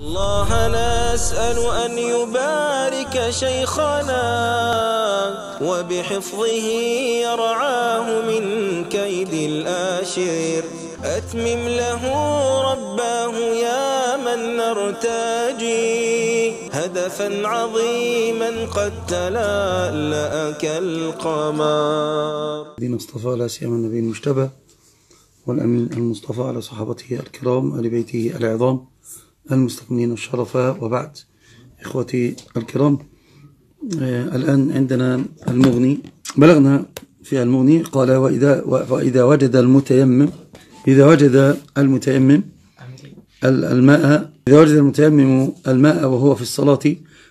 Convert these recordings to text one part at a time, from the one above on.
الله نسأل أن يبارك شيخنا وبحفظه يرعاه من كيد الآشر أتمم له رباه يا من نرتجي هدفا عظيما قد تلألأ كالقمر الذين اصطفى لا سيما النبي المجتبى والأمين المصطفى على صحابته الكرام آل بيته العظام المستقنين الشرفاء وبعد إخوتي الكرام آه، الآن عندنا المغني بلغنا في المغني قال وإذا, وإذا وجد المتيمم إذا وجد المتيمم الماء إذا وجد المتيمم الماء وهو في الصلاة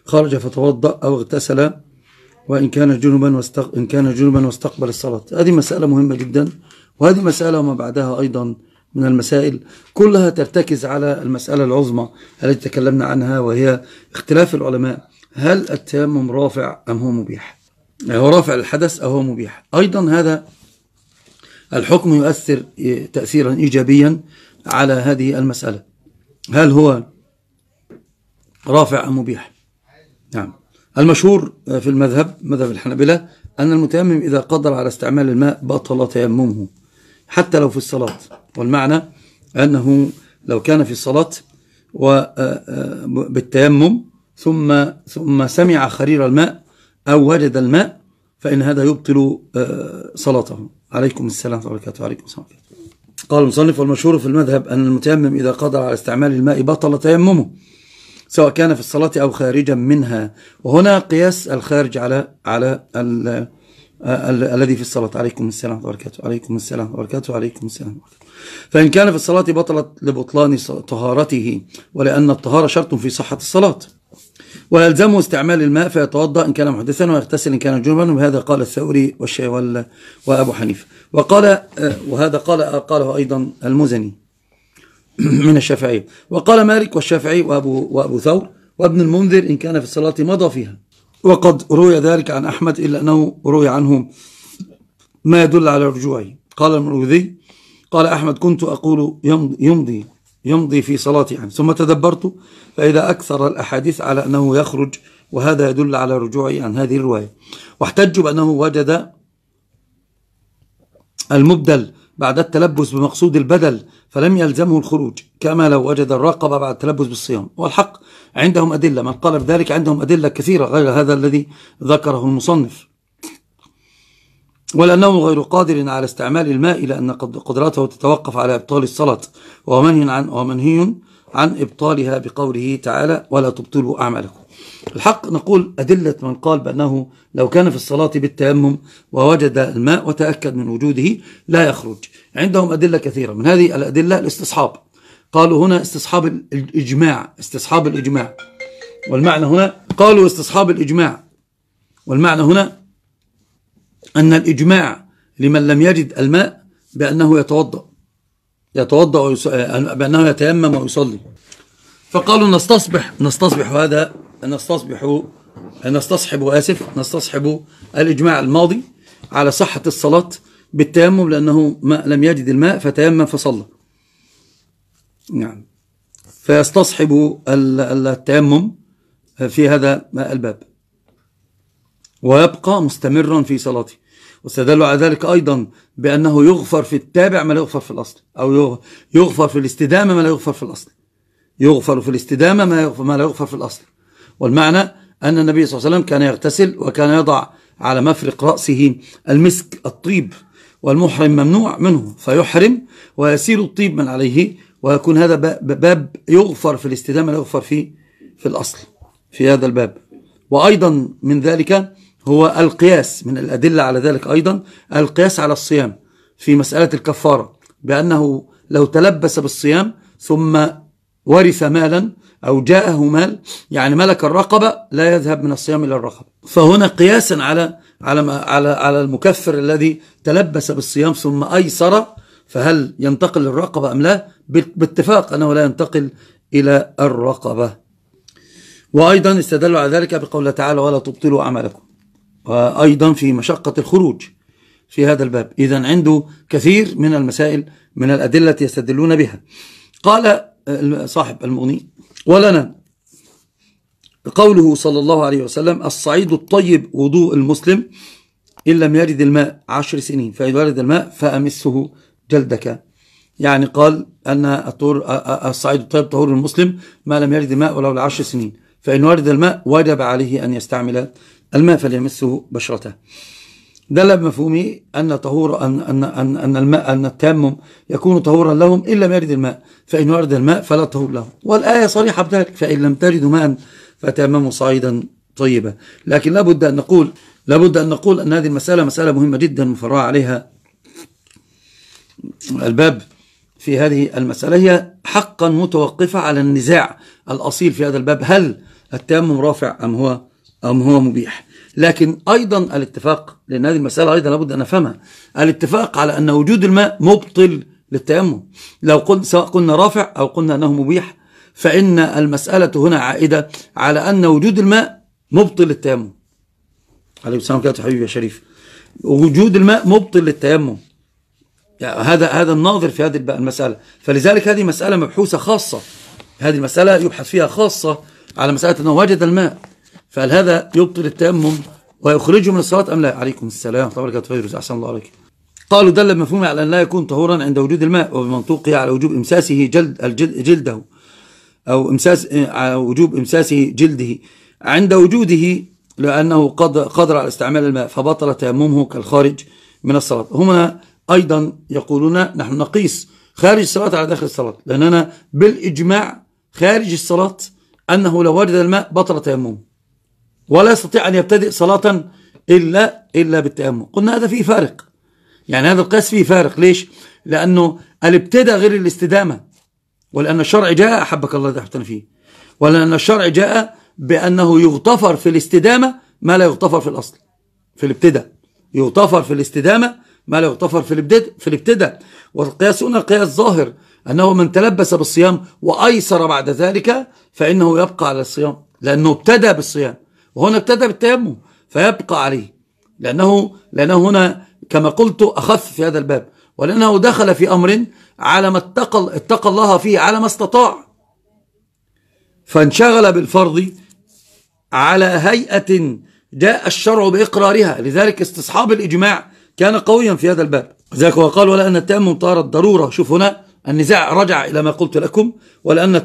خرج فتوضأ أو اغتسل وإن كان جنبا واستق... إن كان جنبا واستقبل الصلاة هذه مسألة مهمة جدا وهذه مسألة وما بعدها أيضا من المسائل كلها ترتكز على المسألة العظمى التي تكلمنا عنها وهي اختلاف العلماء هل التيمم رافع أم هو مبيح هو رافع الحدث أو هو مبيح أيضا هذا الحكم يؤثر تأثيرا إيجابيا على هذه المسألة هل هو رافع أم مبيح نعم المشهور في المذهب مذهب الحنابلة أن المتيمم إذا قدر على استعمال الماء بطل تيممه حتى لو في الصلاة والمعنى أنه لو كان في الصلاة وبالتيمم آه، آه، ثم ثم سمع خرير الماء أو وجد الماء فإن هذا يبطل آه، صلاته عليكم السلام وبركاته عليكم السلام قال المصنف والمشهور في المذهب أن المتيمم إذا قدر على استعمال الماء بطل تيممه سواء كان في الصلاة أو خارجا منها وهنا قياس الخارج على على الذي في الصلاة عليكم السلام وبركاته عليكم السلام وبركاته عليكم السلام وبركاته فإن كان في الصلاة بطلت لبطلان طهارته ولأن الطهارة شرط في صحة الصلاة ويلزمه استعمال الماء فيتوضأ إن كان محدثا ويغتسل إن كان جنبا وهذا قال الثوري والشيوال وأبو حنيفة وقال آه، وهذا قال آه، قاله أيضا المزني من الشافعية وقال مالك والشافعي وأبو, وأبو ثور وابن المنذر إن كان في الصلاة مضى فيها وقد روي ذلك عن أحمد إلا أنه روي عنه ما يدل على رجوعه قال المروذي قال أحمد كنت أقول يمضي يمضي في صلاة عام ثم تدبرت فإذا أكثر الأحاديث على أنه يخرج وهذا يدل على رجوعي عن هذه الرواية واحتجوا بأنه وجد المبدل بعد التلبس بمقصود البدل فلم يلزمه الخروج كما لو وجد الرقبة بعد التلبس بالصيام والحق عندهم أدلة من قال بذلك عندهم أدلة كثيرة غير هذا الذي ذكره المصنف ولأنه غير قادر على استعمال الماء لأن قدرته تتوقف على إبطال الصلاة ومنهي عن, ومنهي عن إبطالها بقوله تعالى ولا تبطلوا أعمالكم الحق نقول أدلة من قال بأنه لو كان في الصلاة بالتيمم ووجد الماء وتأكد من وجوده لا يخرج عندهم أدلة كثيرة من هذه الأدلة الاستصحاب قالوا هنا استصحاب الإجماع استصحاب الإجماع والمعنى هنا قالوا استصحاب الإجماع والمعنى هنا أن الإجماع لمن لم يجد الماء بأنه يتوضأ يتوضأ آه، بأنه يتيمم ويصلي فقالوا نستصبح نستصبح هذا نستصبح نستصحب آسف نستصحب الإجماع الماضي على صحة الصلاة بالتيمم لأنه ما لم يجد الماء فتيمم فصلى نعم فيستصحب التيمم في هذا الباب ويبقى مستمرا في صلاته واستدلوا على ذلك أيضا بأنه يغفر في التابع ما لا يغفر في الأصل أو يغفر في الاستدامة ما لا يغفر في الأصل يغفر في الاستدامة ما لا يغفر في الأصل والمعنى أن النبي صلى الله عليه وسلم كان يغتسل وكان يضع على مفرق رأسه المسك الطيب والمحرم ممنوع منه فيحرم ويسير الطيب من عليه ويكون هذا باب يغفر في الاستدامة لا يغفر في في الأصل في هذا الباب وأيضا من ذلك هو القياس من الأدلة على ذلك أيضا القياس على الصيام في مسألة الكفارة بأنه لو تلبس بالصيام ثم ورث مالا أو جاءه مال يعني ملك الرقبة لا يذهب من الصيام إلى الرقبة فهنا قياسا على على على على المكفر الذي تلبس بالصيام ثم أيسر فهل ينتقل للرقبة أم لا باتفاق أنه لا ينتقل إلى الرقبة وأيضا استدلوا على ذلك بقول تعالى ولا تبطلوا أعمالكم وأيضا في مشقة الخروج في هذا الباب إذا عنده كثير من المسائل من الأدلة يستدلون بها قال صاحب المغني ولنا قوله صلى الله عليه وسلم الصعيد الطيب وضوء المسلم إن لم يرد الماء عشر سنين فإن ورد الماء فأمسه جلدك يعني قال أن الصعيد الطيب طهور المسلم ما لم يرد الماء ولو لعشر سنين فإن ورد الماء وجب عليه أن يستعمل الماء فليمسه بشرته دل بمفهومه أن طهور أن أن أن, أن الماء أن التيمم يكون طهورا لهم إن لم يرد الماء فإن ورد الماء فلا طهور لهم والآية صريحة بذلك فإن لم تجدوا ماء فتيمموا صعيدا طيبا لكن لابد أن نقول لابد أن نقول أن هذه المسألة مسألة مهمة جدا مفرعة عليها الباب في هذه المسألة هي حقا متوقفة على النزاع الأصيل في هذا الباب هل التيمم رافع أم هو أم هو مبيح لكن أيضا الاتفاق لأن هذه المسألة أيضا لابد أن نفهمها الاتفاق على أن وجود الماء مبطل للتيمم لو قل سواء قلنا رافع أو قلنا أنه مبيح فإن المسألة هنا عائدة على أن وجود الماء مبطل للتيمم عليه السلام عليكم حبيبي يا شريف وجود الماء مبطل للتيمم يعني هذا هذا الناظر في هذه المسألة فلذلك هذه مسألة مبحوثة خاصة هذه المسألة يبحث فيها خاصة على مسألة أنه وجد الماء فهل هذا يبطل التيمم ويخرجه من الصلاة أم لا عليكم السلام تبارك فيروس أحسن الله عليك قالوا دل المفهوم على أن لا يكون طهورا عند وجود الماء وبمنطوقه على وجوب إمساسه جلد الجلد جلده أو إمساس وجوب إمساسه جلده عند وجوده لأنه قد قدر على استعمال الماء فبطل تيممه كالخارج من الصلاة هنا أيضا يقولون نحن نقيس خارج الصلاة على داخل الصلاة لأننا بالإجماع خارج الصلاة أنه لو ورد الماء بطل تيممه ولا يستطيع أن يبتدئ صلاة إلا, إلا بالتأمل قلنا هذا فيه فارق يعني هذا القياس فيه فارق ليش؟ لأنه الابتداء غير الاستدامة ولأن الشرع جاء أحبك الله تحبتنا فيه ولأن الشرع جاء بأنه يغتفر في الاستدامة ما لا يغتفر في الأصل في الابتداء يغتفر في الاستدامة ما لا يغتفر في الابتداء في الابتداء والقياس هنا قياس ظاهر أنه من تلبس بالصيام وأيسر بعد ذلك فإنه يبقى على الصيام لأنه ابتدى بالصيام وهنا ابتدى بالتيمم فيبقى عليه لأنه, لأنه هنا كما قلت أخف في هذا الباب ولأنه دخل في أمر على ما اتقى, اتقى الله فيه على ما استطاع فانشغل بالفرض على هيئة جاء الشرع بإقرارها لذلك استصحاب الإجماع كان قويا في هذا الباب ذلك وقال ولا أن التيمم طار الضرورة شوف هنا النزاع رجع إلى ما قلت لكم ولأن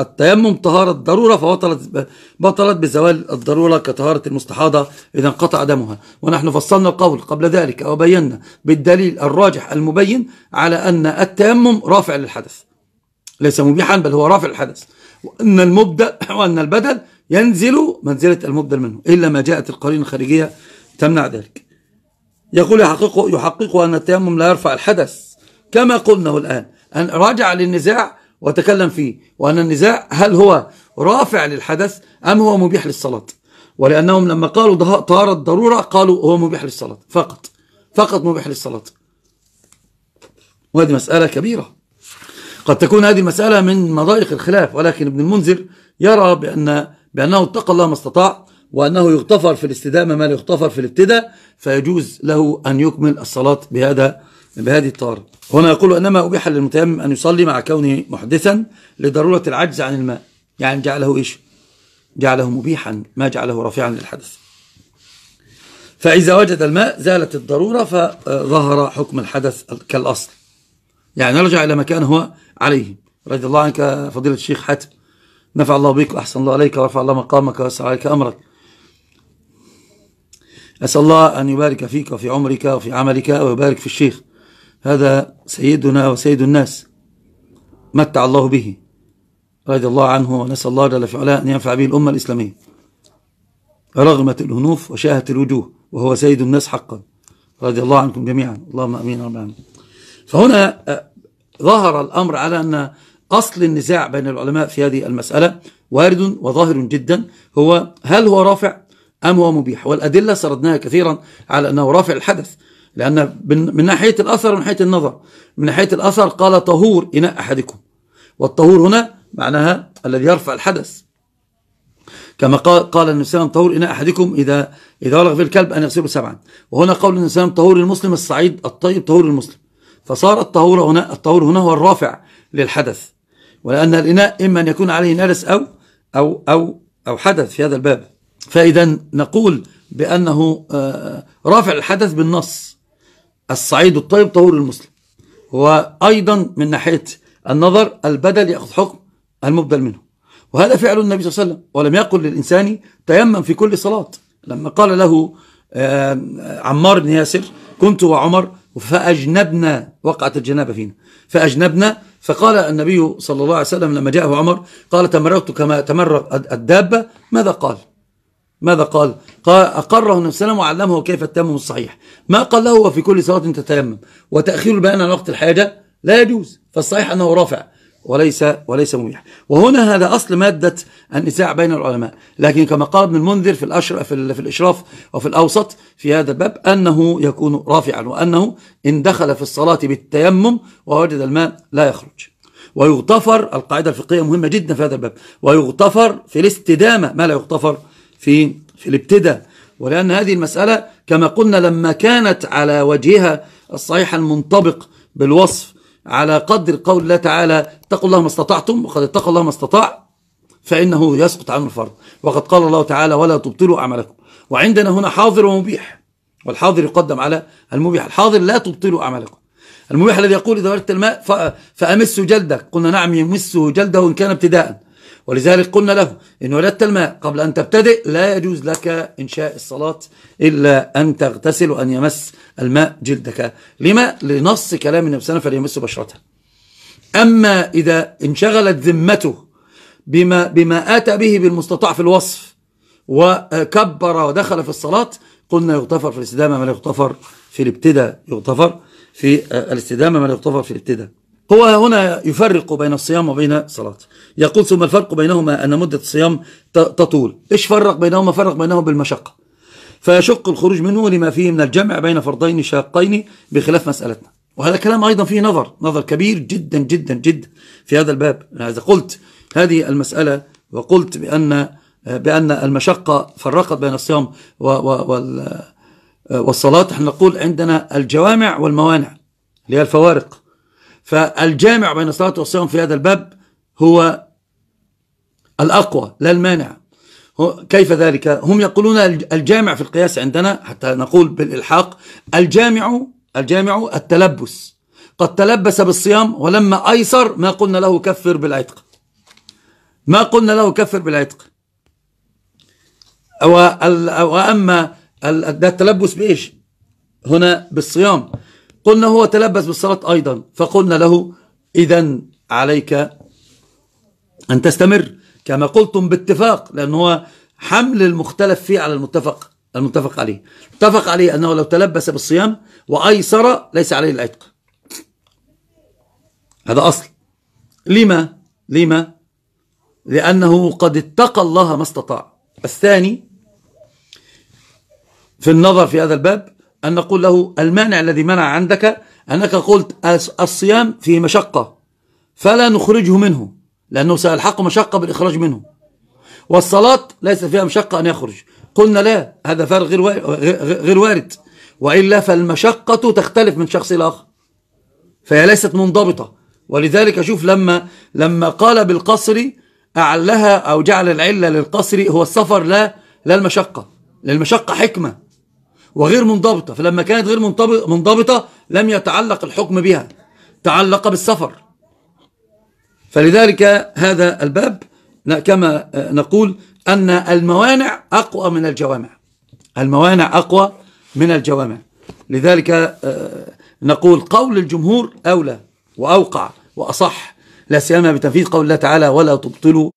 التيمم طهارة ضرورة فبطلت بطلت بزوال الضرورة كطهارة المستحاضة إذا انقطع دمها ونحن فصلنا القول قبل ذلك وبينا بالدليل الراجح المبين على أن التيمم رافع للحدث ليس مبيحا بل هو رافع للحدث وأن المبدأ وأن البدل ينزل منزلة المبدل منه إلا ما جاءت القرينة الخارجية تمنع ذلك يقول يحقق يحقق أن التيمم لا يرفع الحدث كما قلناه الآن أن رجع للنزاع وتكلم فيه وأن النزاع هل هو رافع للحدث أم هو مبيح للصلاة ولأنهم لما قالوا طهارة الضرورة قالوا هو مبيح للصلاة فقط فقط مبيح للصلاة وهذه مسألة كبيرة قد تكون هذه المسألة من مضايق الخلاف ولكن ابن المنذر يرى بأن بأنه اتقى الله ما استطاع وأنه يغتفر في الاستدامة ما لا يغتفر في الابتداء فيجوز له أن يكمل الصلاة بهذا بهذه الطار هنا يقول إنما أبيح للمتيمم أن يصلي مع كونه محدثا لضرورة العجز عن الماء يعني جعله إيش جعله مبيحا ما جعله رافعا للحدث فإذا وجد الماء زالت الضرورة فظهر حكم الحدث كالأصل يعني نرجع إلى مكان هو عليه رضي الله عنك فضيلة الشيخ حاتم نفع الله بك وأحسن الله عليك ورفع الله مقامك ووسع عليك أمرك أسأل الله أن يبارك فيك وفي عمرك وفي عملك ويبارك في الشيخ هذا سيدنا وسيد الناس متع الله به رضي الله عنه ونسأل الله جل في علاه أن ينفع به الأمة الإسلامية رغمة الأنوف وشاهت الوجوه وهو سيد الناس حقا رضي الله عنكم جميعا اللهم أمين رب العالمين فهنا آه، ظهر الأمر على أن أصل النزاع بين العلماء في هذه المسألة وارد وظاهر جدا هو هل هو رافع أم هو مبيح والأدلة سردناها كثيرا على أنه رافع الحدث لأن من ناحية الأثر من ناحية النظر من ناحية الأثر قال طهور إناء أحدكم والطهور هنا معناها الذي يرفع الحدث كما قال قال النبي صلى الله عليه وسلم طهور إناء أحدكم إذا إذا ولغ في الكلب أن يغسله سبعا وهنا قول النبي صلى الله عليه وسلم طهور المسلم الصعيد الطيب طهور المسلم فصار الطهور هنا الطهور هنا هو الرافع للحدث ولأن الإناء إما أن يكون عليه نرس أو أو أو أو حدث في هذا الباب فإذا نقول بأنه آه، رافع الحدث بالنص الصعيد الطيب طهور المسلم وأيضا من ناحية النظر البدل يأخذ حكم المبدل منه وهذا فعل النبي صلى الله عليه وسلم ولم يقل للإنسان تيمم في كل صلاة لما قال له آه، عمار بن ياسر كنت وعمر فأجنبنا وقعت الجنابة فينا فأجنبنا فقال النبي صلى الله عليه وسلم لما جاءه عمر قال تمرغت كما تمرغ الدابة ماذا قال ماذا قال؟ قال أقره النبي صلى الله عليه وسلم وعلمه كيف التيمم الصحيح ما قال له في كل صلاة تتيمم وتأخير البيان عن وقت الحاجة لا يجوز فالصحيح أنه رافع وليس وليس مبيح وهنا هذا أصل مادة النزاع بين العلماء لكن كما قال ابن المنذر في الأشر في, في الإشراف وفي الأوسط في هذا الباب أنه يكون رافعا وأنه إن دخل في الصلاة بالتيمم ووجد الماء لا يخرج ويغتفر القاعدة الفقهية مهمة جدا في هذا الباب ويغتفر في الاستدامة ما لا يغتفر في في الابتداء ولأن هذه المسألة كما قلنا لما كانت على وجهها الصحيح المنطبق بالوصف على قدر قول الله تعالى اتقوا الله ما استطعتم وقد اتقوا الله ما استطاع فإنه يسقط عنه الفرض وقد قال الله تعالى ولا تبطلوا أعمالكم وعندنا هنا حاضر ومبيح والحاضر يقدم على المبيح الحاضر لا تبطلوا أعمالكم المبيح الذي يقول إذا وردت الماء فأمسوا جلدك قلنا نعم يمسه جلده إن كان ابتداءً ولذلك قلنا له إن ولدت الماء قبل أن تبتدئ لا يجوز لك إنشاء الصلاة إلا أن تغتسل وأن يمس الماء جلدك لما؟ لنص كلام النبي صلى الله عليه وسلم فليمس بشرته أما إذا انشغلت ذمته بما, بما آتى به بالمستطاع في الوصف وكبر ودخل في الصلاة قلنا يغتفر في الاستدامة ما يغتفر في الابتداء يغتفر في الاستدامة ما يغتفر في الابتداء هو هنا يفرق بين الصيام وبين الصلاة يقول ثم الفرق بينهما أن مدة الصيام تطول إيش فرق بينهما فرق بينهما بالمشقة فيشق الخروج منه لما فيه من الجمع بين فرضين شاقين بخلاف مسألتنا وهذا كلام أيضا فيه نظر نظر كبير جدا جدا جدا في هذا الباب إذا قلت هذه المسألة وقلت بأن بأن المشقة فرقت بين الصيام والصلاة نحن نقول عندنا الجوامع والموانع اللي هي الفوارق فالجامع بين الصلاة والصيام في هذا الباب هو الأقوى لا المانع كيف ذلك هم يقولون الجامع في القياس عندنا حتى نقول بالإلحاق الجامع الجامع التلبس قد تلبس بالصيام ولما أيسر ما قلنا له كفر بالعتق ما قلنا له كفر بالعتق وأما التلبس بإيش هنا بالصيام قلنا هو تلبس بالصلاة أيضا فقلنا له إذا عليك أن تستمر كما قلتم باتفاق لأن هو حمل المختلف فيه على المتفق المتفق عليه اتفق عليه أنه لو تلبس بالصيام وأيسر ليس عليه العتق هذا أصل لما؟ لما؟ لأنه قد اتقى الله ما استطاع الثاني في النظر في هذا الباب أن نقول له المانع الذي منع عندك أنك قلت الصيام فيه مشقة فلا نخرجه منه لأنه سيلحق مشقة بالإخراج منه والصلاة ليس فيها مشقة أن يخرج قلنا لا هذا فرق غير وارد وإلا فالمشقة تختلف من شخص إلى آخر فهي ليست منضبطة ولذلك شوف لما لما قال بالقصر أعلها أو جعل العلة للقصر هو السفر لا لا المشقة للمشقة حكمة وغير منضبطة فلما كانت غير منضبطة لم يتعلق الحكم بها تعلق بالسفر فلذلك هذا الباب كما آه، نقول أن الموانع أقوى من الجوامع الموانع أقوى من الجوامع لذلك آه، نقول قول الجمهور أولى وأوقع وأصح لا سيما بتنفيذ قول الله تعالى ولا تبطلوا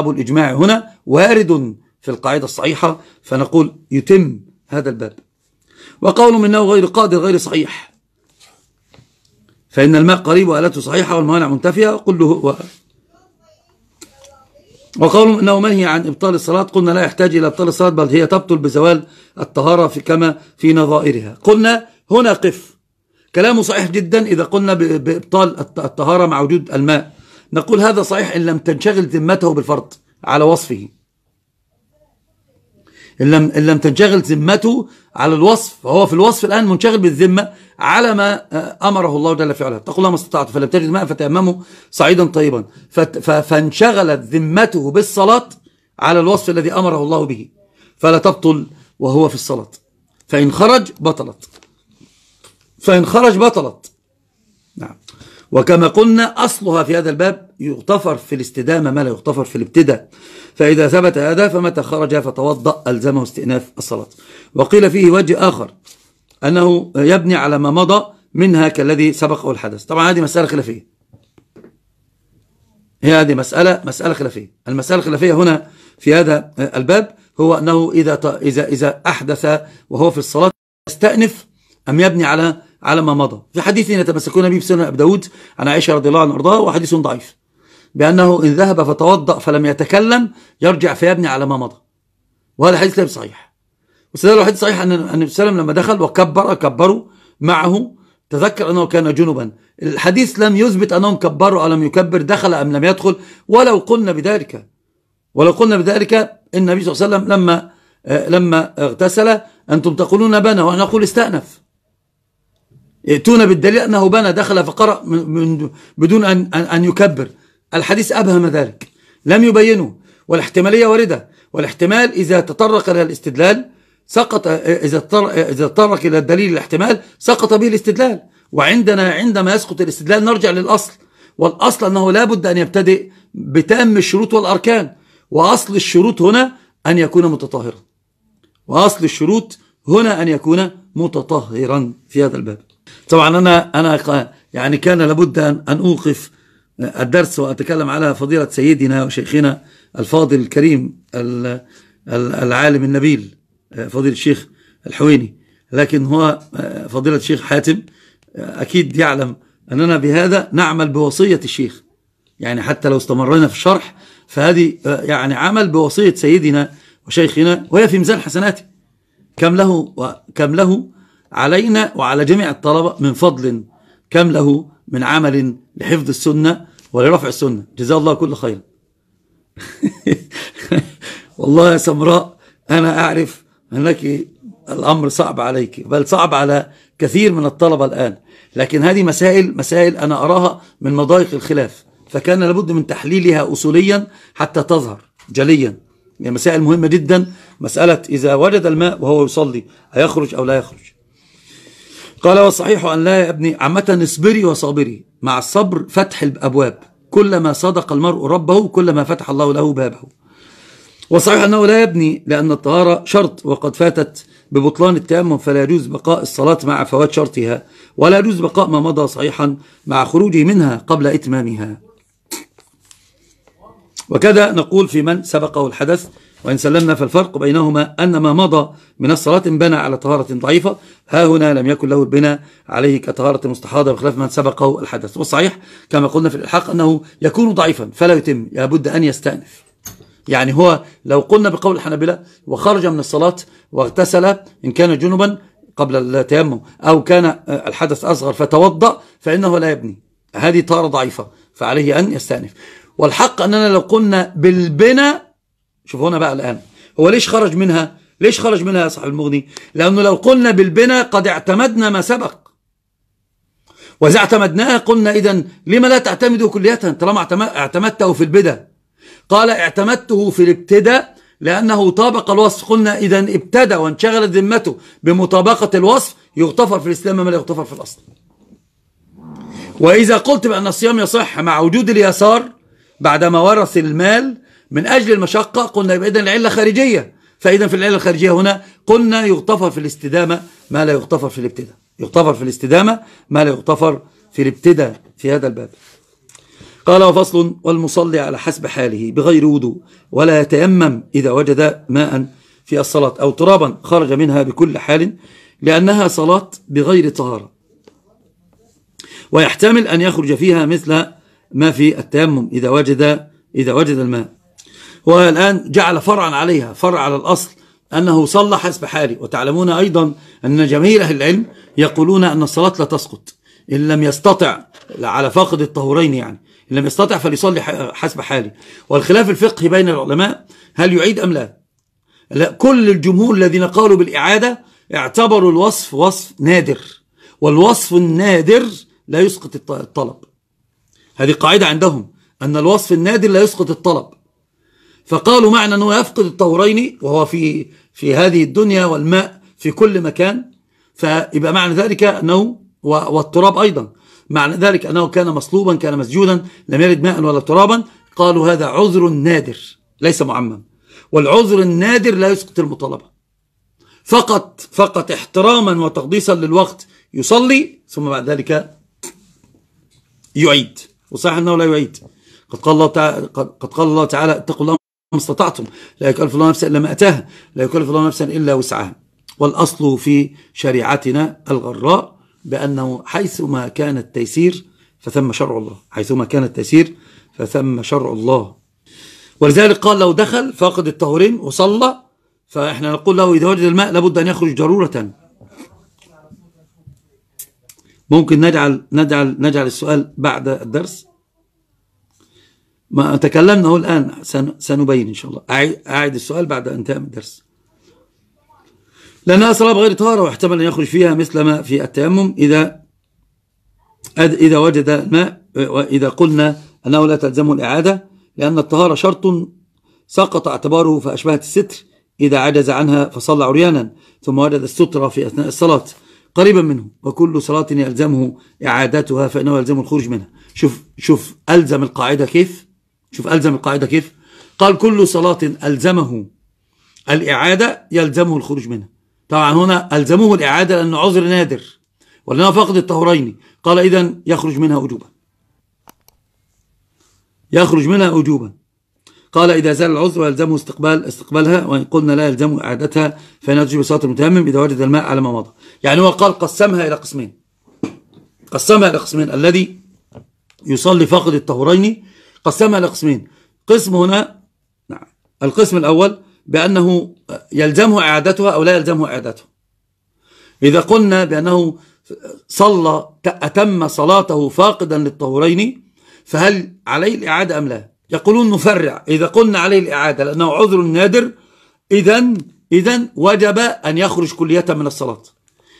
الإجماع هنا وارد في القاعدة الصحيحة فنقول يتم هذا الباب وقول منه غير قادر غير صحيح فإن الماء قريب وآلاته صحيحة والموانع منتفية كله وقول انه منهي عن ابطال الصلاه قلنا لا يحتاج الى ابطال الصلاه بل هي تبطل بزوال الطهاره في كما في نظائرها قلنا هنا قف كلامه صحيح جدا اذا قلنا بابطال الطهاره مع وجود الماء نقول هذا صحيح ان لم تنشغل ذمته بالفرض على وصفه إن لم, إن لم تنشغل ذمته على الوصف فهو في الوصف الآن منشغل بالذمة على ما آه، أمره الله جل في علاه الله ما استطعت فلم تجد ماء فتيمموا صعيدا طيبا فانشغلت ذمته بالصلاة على الوصف الذي أمره الله به فلا تبطل وهو في الصلاة فإن خرج بطلت فإن خرج بطلت نعم وكما قلنا أصلها في هذا الباب يغتفر في الاستدامة ما لا يغتفر في الابتداء فإذا ثبت هذا فمتى خرج فتوضأ ألزمه استئناف الصلاة وقيل فيه وجه آخر أنه يبني على ما مضى منها كالذي سبقه الحدث طبعا هذه مسألة خلافية هي هذه مسألة مسألة خلافية المسألة الخلافية هنا في هذا الباب هو أنه إذا إذا إذا أحدث وهو في الصلاة يستأنف أم يبني على على ما مضى في حديث يتمسكون به في سنن أبي داود عن عائشة رضي الله عنها وأرضاها وحديث ضعيف بأنه إن ذهب فتوضأ فلم يتكلم يرجع فيبني على ما مضى وهذا حديث ليس صحيح والسدال الوحيد صحيح أن النبي صلى الله عليه وسلم لما دخل وكبر كبروا معه تذكر أنه كان جنبا الحديث لم يثبت أنهم كبروا أو لم يكبر دخل أم لم يدخل ولو قلنا بذلك ولو قلنا بذلك النبي صلى الله عليه وسلم لما لما اغتسل أنتم تقولون بنى ونحن نقول استأنف يأتون بالدليل أنه بنى دخل فقرأ من بدون أن, أن يكبر الحديث أبهم ذلك لم يبينه والاحتمالية واردة والاحتمال إذا تطرق إلى الاستدلال سقط إذا تطرق إلى الدليل الاحتمال سقط به الاستدلال وعندنا عندما يسقط الاستدلال نرجع للأصل والأصل أنه لابد أن يبتدئ بتام الشروط والأركان وأصل الشروط هنا أن يكون متطهرا وأصل الشروط هنا أن يكون متطهرا في هذا الباب طبعا أنا أنا يعني كان لابد أن أوقف الدرس وأتكلم على فضيلة سيدنا وشيخنا الفاضل الكريم العالم النبيل فضيلة الشيخ الحويني لكن هو فضيلة الشيخ حاتم أكيد يعلم أننا بهذا نعمل بوصية الشيخ يعني حتى لو استمرنا في الشرح فهذه يعني عمل بوصية سيدنا وشيخنا وهي في ميزان حسناته كم له وكم له علينا وعلى جميع الطلبة من فضل كم له من عمل لحفظ السنة ولرفع السنة جزاه الله كل خير والله يا سمراء أنا أعرف أنك الأمر صعب عليك بل صعب على كثير من الطلبة الآن لكن هذه مسائل مسائل أنا أراها من مضايق الخلاف فكان لابد من تحليلها أصوليا حتى تظهر جليا يعني مسائل مهمة جدا مسألة إذا وجد الماء وهو يصلي هيخرج أو لا يخرج قال وصحيح أن لا يا ابني عامة اصبري وصابري مع الصبر فتح الأبواب كلما صدق المرء ربه كلما فتح الله له بابه وصحيح أنه لا يبني لأن الطهارة شرط وقد فاتت ببطلان التام فلا يجوز بقاء الصلاة مع فوات شرطها ولا يجوز بقاء ما مضى صحيحا مع خروجه منها قبل إتمامها وكذا نقول في من سبقه الحدث وإن سلمنا فالفرق بينهما أن ما مضى من الصلاة بنى على طهارة ضعيفة ها هنا لم يكن له البناء عليه كطهارة مستحاضة بخلاف من سبقه الحدث والصحيح كما قلنا في الإلحاق أنه يكون ضعيفا فلا يتم لابد أن يستأنف يعني هو لو قلنا بقول الحنابلة وخرج من الصلاة واغتسل إن كان جنبا قبل التيمم أو كان الحدث أصغر فتوضأ فإنه لا يبني هذه طهارة ضعيفة فعليه أن يستأنف والحق أننا لو قلنا بالبناء شوف هنا بقى الآن هو ليش خرج منها ليش خرج منها يا صاحب المغني لأنه لو قلنا بالبناء قد اعتمدنا ما سبق وإذا اعتمدناه قلنا إذا لما لا تعتمده كلية طالما اعتمدته في البدا قال اعتمدته في الابتداء لأنه طابق الوصف قلنا إذا ابتدى وانشغلت ذمته بمطابقة الوصف يغتفر في الإسلام ما لا يغتفر في الأصل وإذا قلت بأن الصيام يصح مع وجود اليسار بعدما ورث المال من أجل المشقة قلنا يبقى إذا العلة خارجية فإذا في العلة الخارجية هنا قلنا يغتفر في الاستدامة ما لا يغتفر في الابتداء يغتفر في الاستدامة ما لا يغتفر في الابتداء في هذا الباب قال وفصل والمصلي على حسب حاله بغير وضوء ولا يتيمم إذا وجد ماء في الصلاة أو ترابا خرج منها بكل حال لأنها صلاة بغير طهارة ويحتمل أن يخرج فيها مثل ما في التيمم إذا وجد إذا وجد الماء والآن جعل فرعا عليها فرع على الأصل أنه صلى حسب حاله وتعلمون أيضا أن جميع أهل العلم يقولون أن الصلاة لا تسقط إن لم يستطع على فاقد الطهورين يعني إن لم يستطع فليصلي حسب حاله والخلاف الفقهي بين العلماء هل يعيد أم لا, لا كل الجمهور الذين قالوا بالإعادة اعتبروا الوصف وصف نادر والوصف النادر لا يسقط الطلب هذه قاعدة عندهم أن الوصف النادر لا يسقط الطلب فقالوا معنى أنه يفقد الطهورين وهو في في هذه الدنيا والماء في كل مكان فيبقى معنى ذلك أنه والتراب أيضا معنى ذلك أنه كان مصلوبا كان مسجودا لم يرد ماء ولا ترابا قالوا هذا عذر نادر ليس معمم والعذر النادر لا يسقط المطالبة فقط فقط احتراما وتقديسا للوقت يصلي ثم بعد ذلك يعيد وصحيح أنه لا يعيد قد قال الله تعالى, قد قال الله تعالى اتقوا الله استطعتم لا يكلف الله نفسا إلا ما أتاها لا يكلف الله نفسا إلا وسعها والأصل في شريعتنا الغراء بأنه حيثما كان التيسير فثم شرع الله حيثما كان التيسير فثم شرع الله ولذلك قال لو دخل فاقد الطهورين وصلى فإحنا نقول له إذا وجد الماء لابد أن يخرج ضرورة ممكن نجعل نجعل نجعل السؤال بعد الدرس ما تكلمنا هو الآن سنبين إن شاء الله أعيد السؤال بعد انتهاء من الدرس لأنها صلاة غير طهارة واحتمل أن يخرج فيها مثل ما في التيمم إذا إذا وجد الماء وإذا قلنا أنه لا تلزمه الإعادة لأن الطهارة شرط سقط اعتباره فأشبهت الستر إذا عجز عنها فصلى عريانا ثم وجد السترة في أثناء الصلاة قريبا منه وكل صلاة يلزمه إعادتها فإنه يلزم الخروج منها شوف شوف ألزم القاعدة كيف شوف ألزم القاعدة كيف قال كل صلاة ألزمه الإعادة يلزمه الخروج منها طبعا هنا ألزمه الإعادة لأنه عذر نادر ولأنه فقد الطهرين قال إذا يخرج منها أجوبا يخرج منها أجوبا قال إذا زال العذر يلزمه استقبال استقبالها وإن قلنا لا يلزمه إعادتها فإنها بصلاة صلاة إذا وجد الماء على ما مضى يعني هو قال قسمها إلى قسمين قسمها إلى قسمين الذي يصلي فاقد الطهرين قسمها لقسمين قسم هنا نعم، القسم الأول بأنه يلزمه إعادتها أو لا يلزمه إعادتها إذا قلنا بأنه صلى أتم صلاته فاقدا للطهورين فهل عليه الإعادة أم لا يقولون نفرع إذا قلنا عليه الإعادة لأنه عذر نادر إذا إذا وجب أن يخرج كلية من الصلاة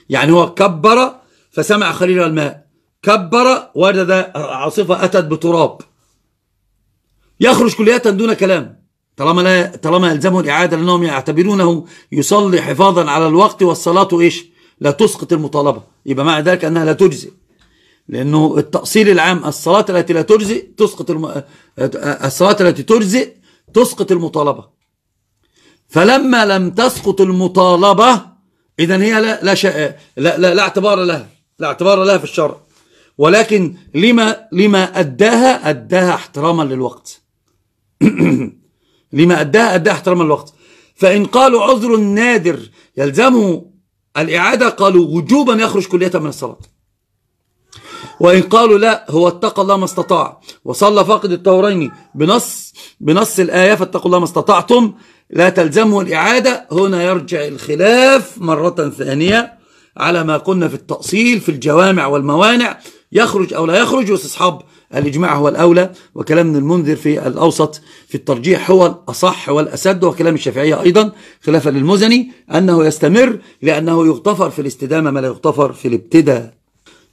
يعني هو كبر فسمع خليل الماء كبر وجد عاصفة أتت بتراب يخرج كلية دون كلام طالما لا طالما يلزمه الإعادة لأنهم يعتبرونه يصلي حفاظا على الوقت والصلاة إيش لا تسقط المطالبة يبقى معنى ذلك أنها لا تجزئ لأنه التأصيل العام الصلاة التي لا تجزئ تسقط الم... الصلاة التي تجزئ تسقط المطالبة فلما لم تسقط المطالبة إذا هي لا لا, شا... لا لا لا اعتبار لها لا اعتبار لها في الشرع ولكن لما لما أداها أداها احتراما للوقت لما أداها أداها احتراما للوقت فإن قالوا عذر نادر يلزمه الإعادة قالوا وجوبا يخرج كلية من الصلاة وإن قالوا لا هو اتقى الله ما استطاع وصلى فاقد الطهرين بنص بنص الآية فاتقوا الله ما استطعتم لا تلزمه الإعادة هنا يرجع الخلاف مرة ثانية على ما قلنا في التأصيل في الجوامع والموانع يخرج أو لا يخرج واستصحاب الإجماع هو الأولى وكلام ابن المنذر في الأوسط في الترجيح هو الأصح والأسد وكلام الشافعية أيضا خلافا للمزني أنه يستمر لأنه يغتفر في الاستدامة ما لا يغتفر في الابتداء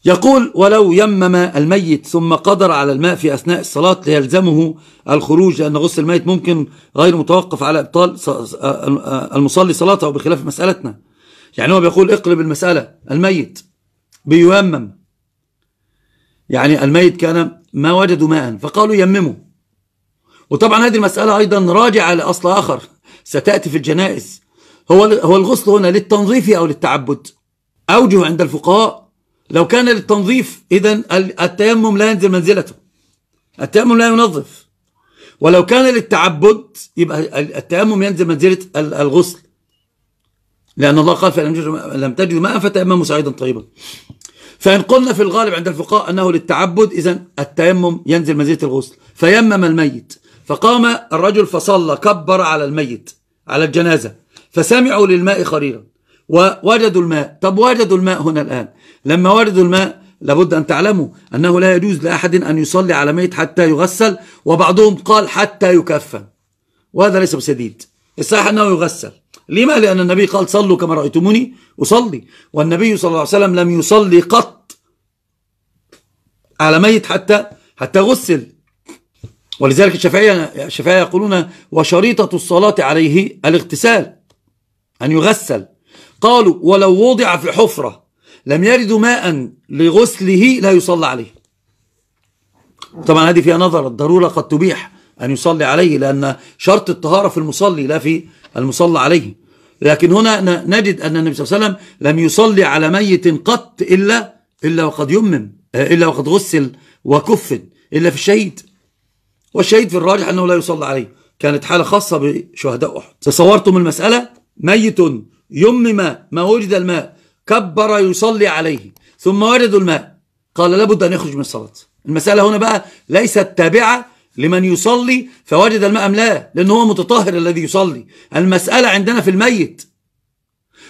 يقول ولو يمم الميت ثم قدر على الماء في أثناء الصلاة ليلزمه الخروج لأن غسل الميت ممكن غير متوقف على إبطال المصلي صلاته بخلاف مسألتنا يعني هو بيقول اقلب المسألة الميت بيومم يعني الميت كان ما وجدوا ماء فقالوا يمموا وطبعا هذه المسألة أيضا راجعة لأصل آخر ستأتي في الجنائز هو هو الغسل هنا للتنظيف أو للتعبد أوجه عند الفقهاء لو كان للتنظيف إذا التيمم لا ينزل منزلته التيمم لا ينظف ولو كان للتعبد يبقى التيمم ينزل منزلة الغسل لأن الله قال فلم تجدوا ماء فتيمموا سعيدا طيبا فإن قلنا في الغالب عند الفقهاء أنه للتعبد إذا التيمم ينزل منزلة الغسل فيمم الميت فقام الرجل فصلى كبر على الميت على الجنازة فسمعوا للماء خريرا ووجدوا الماء طب وجدوا الماء هنا الآن لما وجدوا الماء لابد أن تعلموا أنه لا يجوز لأحد أن يصلي على ميت حتى يغسل وبعضهم قال حتى يكفن وهذا ليس بسديد الصحيح أنه يغسل لما؟ لأن النبي قال صلوا كما رأيتموني أصلي والنبي صلى الله عليه وسلم لم يصلي قط على ميت حتى حتى غسل ولذلك الشافعية الشافعية يقولون وشريطة الصلاة عليه الاغتسال أن يغسل قالوا ولو وضع في حفرة لم يرد ماء لغسله لا يصلى عليه طبعا هذه فيها نظر الضرورة قد تبيح أن يصلي عليه لأن شرط الطهارة في المصلي لا في المصلى عليه لكن هنا نجد أن النبي صلى الله عليه وسلم لم يصلي على ميت قط إلا إلا وقد يمم آه، إلا وقد غسل وكفن إلا في الشهيد والشهيد في الراجح أنه لا يصلى عليه كانت حالة خاصة بشهداء أحد تصورتم المسألة ميت يمم ما وجد الماء كبر يصلي عليه ثم وجدوا الماء قال لابد أن يخرج من الصلاة المسألة هنا بقى ليست تابعة لمن يصلي فوجد الماء أم لا لأنه هو متطهر الذي يصلي المسألة عندنا في الميت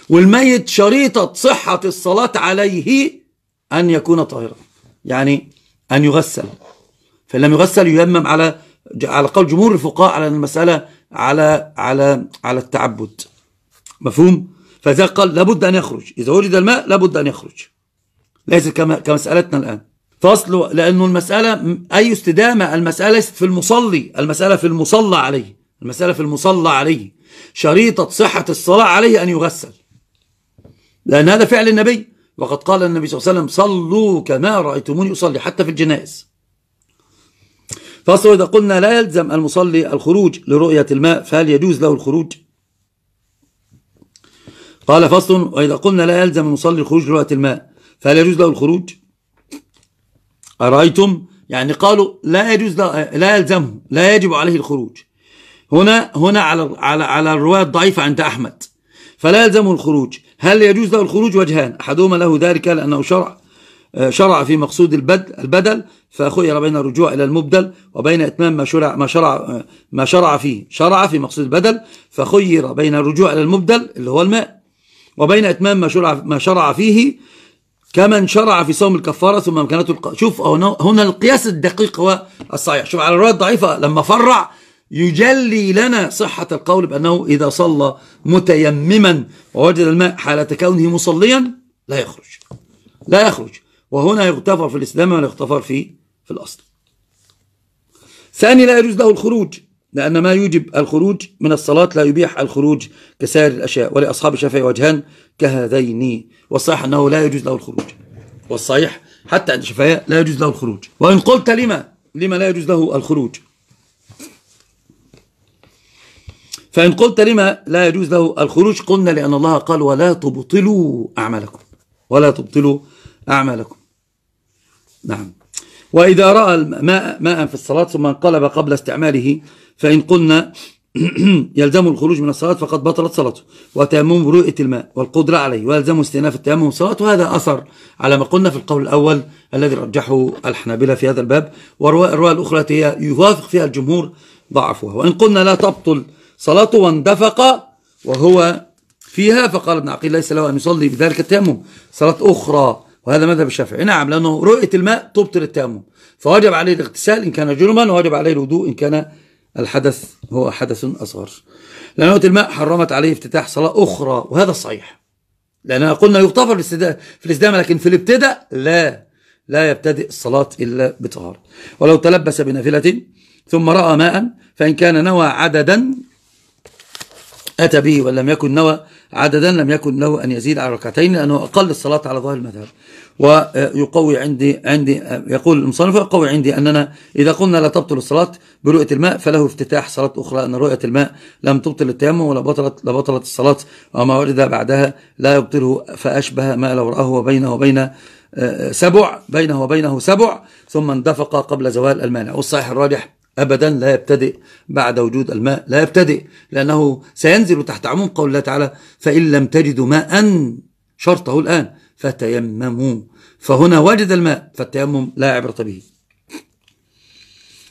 والميت شريطة صحة الصلاة عليه أن يكون طاهرا يعني أن يغسل فإن لم يغسل ييمم على على قول جمهور الفقهاء على المسألة على على على التعبد مفهوم فإذا قال لابد أن يخرج إذا وجد الماء لابد أن يخرج ليس كما كمسألتنا الآن فصل لأنه المسألة أي استدامة المسألة ليست في المصلي المسألة في المصلى عليه المسألة في المصلى عليه شريطة صحة الصلاة عليه أن يغسل لأن هذا فعل النبي وقد قال النبي صلى الله عليه وسلم صلوا كما رأيتموني أصلي حتى في الجنائز فصل إذا قلنا لا يلزم المصلي الخروج لرؤية الماء فهل يجوز له الخروج؟ قال فصل وإذا قلنا لا يلزم المصلي الخروج لرؤية الماء فهل يجوز له الخروج؟ أرأيتم يعني قالوا لا يجوز لا يلزمه لا يجب عليه الخروج هنا هنا على على على الروايه الضعيفه عند احمد فلا يلزمه الخروج هل يجوز له الخروج وجهان احدهما له ذلك لانه شرع آه، شرع في مقصود البدل, البدل فخير بين الرجوع الى المبدل وبين اتمام ما شرع ما شرع آه، ما شرع فيه شرع في مقصود البدل فخير بين الرجوع الى المبدل اللي هو الماء وبين اتمام ما شرع ما شرع فيه كمن شرع في صوم الكفارة ثم مكانته الق... شوف هنا, هنا القياس الدقيق هو الصحيح شوف على الرواية الضعيفة لما فرع يجلي لنا صحة القول بأنه إذا صلى متيمما ووجد الماء حالة كونه مصليا لا يخرج لا يخرج وهنا يغتفر في الإسلام ولا يغتفر في في الأصل ثاني لا يجوز له الخروج لأن ما يوجب الخروج من الصلاة لا يبيح الخروج كسائر الأشياء ولأصحاب الشافعي وجهان كهذين والصحيح أنه لا يجوز له الخروج والصحيح حتى عند الشافعية لا يجوز له الخروج وإن قلت لما لما لا يجوز له الخروج فإن قلت لما لا يجوز له الخروج قلنا لأن الله قال ولا تبطلوا أعمالكم ولا تبطلوا أعمالكم نعم وإذا رأى ماء, ماء في الصلاة ثم انقلب قبل استعماله فإن قلنا يلزم الخروج من الصلاة فقد بطلت صلاته وتيمم برؤية الماء والقدرة عليه ويلزم استئناف التيمم الصلاة وهذا أثر على ما قلنا في القول الأول الذي رجحه الحنابلة في هذا الباب والرواية الأخرى هي يوافق فيها الجمهور ضعفها وإن قلنا لا تبطل صلاته واندفق وهو فيها فقال ابن عقيل ليس له أن يصلي بذلك التيمم صلاة أخرى وهذا مذهب الشافعي نعم لأنه رؤية الماء تبطل التيمم فوجب عليه الاغتسال إن كان جرما ووجب عليه الوضوء إن كان الحدث هو حدث أصغر لأن الماء حرمت عليه افتتاح صلاة أخرى وهذا الصحيح لأننا قلنا يغتفر في الإسلام لكن في الابتداء لا لا يبتدئ الصلاة إلا بطهارة ولو تلبس بنافلة ثم رأى ماء فإن كان نوى عددا أتى به وإن لم يكن نوى عددا لم يكن له أن يزيد على ركعتين لأنه أقل الصلاة على ظاهر المذهب ويقوي عندي عندي يقول المصنف يقوي عندي أننا إذا قلنا لا تبطل الصلاة برؤية الماء فله افتتاح صلاة أخرى أن رؤية الماء لم تبطل التيمم ولا بطلت لبطلت الصلاة وما ورد بعدها لا يبطله فأشبه ما لو رآه وبينه وبين آه، سبع بينه وبينه سبع ثم اندفق قبل زوال المانع والصحيح الراجح أبدا لا يبتدئ بعد وجود الماء لا يبتدئ لأنه سينزل تحت عموم قول الله تعالى فإن لم تجدوا ماء شرطه الآن فتيمموا فهنا وجد الماء فالتيمم لا عبرة به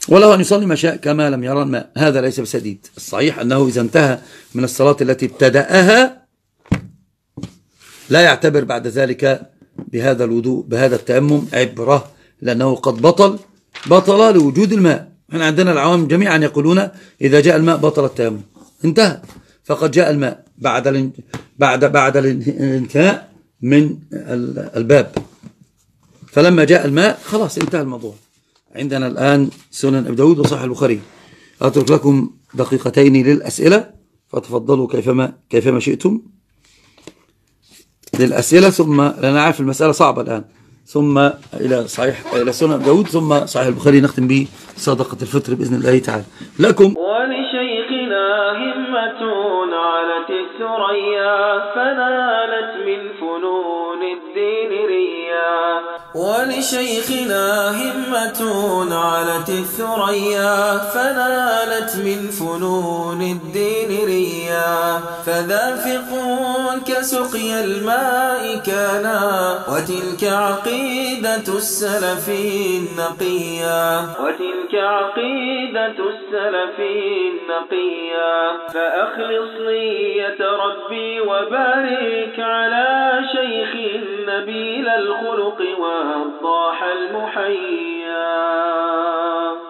وله أن يصلي ما شاء كما لم يرى الماء هذا ليس بسديد الصحيح أنه إذا انتهى من الصلاة التي ابتدأها لا يعتبر بعد ذلك بهذا الوضوء بهذا التيمم عبرة لأنه قد بطل بطل لوجود الماء احنا عندنا العوام جميعا يقولون إذا جاء الماء بطل التيمم انتهى فقد جاء الماء بعد الان... بعد بعد الانتهاء من الباب فلما جاء الماء خلاص انتهى الموضوع عندنا الآن سنن أبي داود وصحيح البخاري أترك لكم دقيقتين للأسئلة فتفضلوا كيفما كيفما شئتم للأسئلة ثم لأنا عارف المسألة صعبة الآن ثم إلى صحيح إلى سنة داود ثم صحيح البخاري نختم به صدقة الفطر بإذن الله تعالى لكم ولشيخنا همة علت الثريا فنالت من فنون الدين ولشيخنا همة علت الثريا فنالت من فنون الدين ريا فذافقون كسقي الماء كانا وتلك عقيدة السلف النقيا وتلك عقيدة السلف النقيا فأخلص نية ربي وبارك على شيخ نبيل الخلق و طاح المحيا